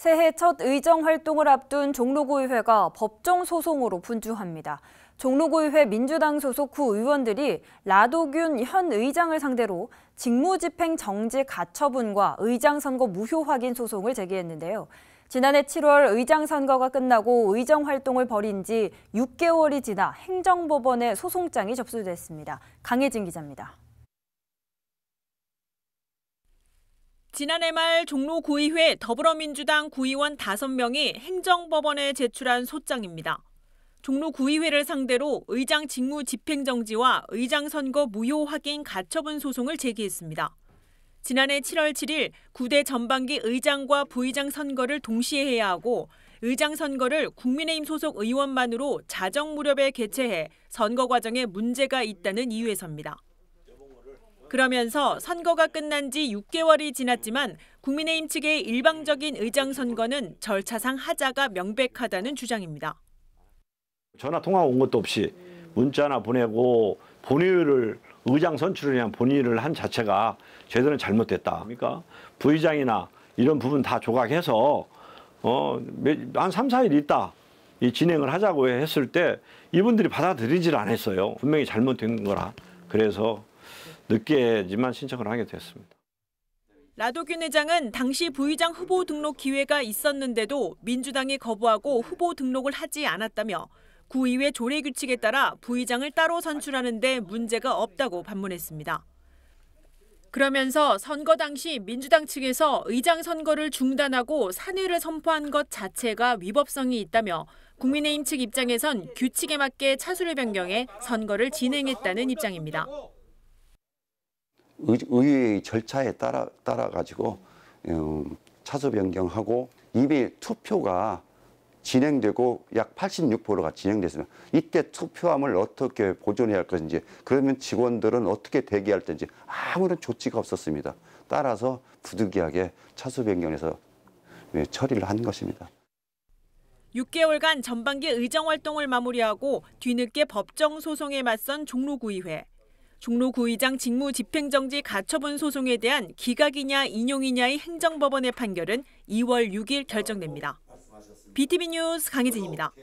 새해 첫 의정 활동을 앞둔 종로구의회가 법정 소송으로 분주합니다. 종로구의회 민주당 소속 구 의원들이 라도균 현 의장을 상대로 직무집행 정지 가처분과 의장 선거 무효 확인 소송을 제기했는데요. 지난해 7월 의장 선거가 끝나고 의정 활동을 벌인 지 6개월이 지나 행정법원에 소송장이 접수됐습니다. 강혜진 기자입니다. 지난해 말 종로 구의회 더불어민주당 구의원 5명이 행정법원에 제출한 소장입니다. 종로 구의회를 상대로 의장 직무 집행정지와 의장 선거 무효 확인 가처분 소송을 제기했습니다. 지난해 7월 7일 구대 전반기 의장과 부의장 선거를 동시에 해야 하고 의장 선거를 국민의힘 소속 의원만으로 자정 무렵에 개최해 선거 과정에 문제가 있다는 이유에서입니다. 그러면서 선거가 끝난 지 6개월이 지났지만 국민의힘 측의 일방적인 의장 선거는 절차상 하자가 명백하다는 주장입니다. 전화 통화 온 것도 없이 문자나 보내고 본의를 의장 선출을 위한 본의를 한 자체가 제대로 잘못됐다. 그러니까 부의장이나 이런 부분 다 조각해서 어한 3, 4일 있다. 이 진행을 하자고 했을 때 이분들이 받아들이질 않았어요. 분명히 잘못된 거라. 그래서 늦게지만 신청을 하게 됐습니다. 라도균 회장은 당시 부의장 후보 등록 기회가 있었는데도 민주당이 거부하고 후보 등록을 하지 않았다며 구의회 조례 규칙에 따라 부의장을 따로 선출하는 데 문제가 없다고 반문했습니다. 그러면서 선거 당시 민주당 측에서 의장 선거를 중단하고 산회를 선포한 것 자체가 위법성이 있다며 국민의힘 측 입장에선 규칙에 맞게 차수를 변경해 선거를 진행했다는 입장입니다. 의회의 절차에 따라 따라 가지고 음, 차수 변경하고 이미 투표가 진행되고 약 86%가 진행됐습니다. 이때 투표함을 어떻게 보존해야 할 것인지 그러면 직원들은 어떻게 대기할 건지 아무런 조치가 없었습니다. 따라서 부득이하게 차수 변경해서 예, 처리를 한 것입니다. 6개월간 전반기 의정 활동을 마무리하고 뒤늦게 법정 소송에 맞선 종로구의회. 종로 구의장 직무 집행정지 가처분 소송에 대한 기각이냐 인용이냐의 행정법원의 판결은 2월 6일 결정됩니다. BTV 어, 어, 뉴스 강혜진입니다.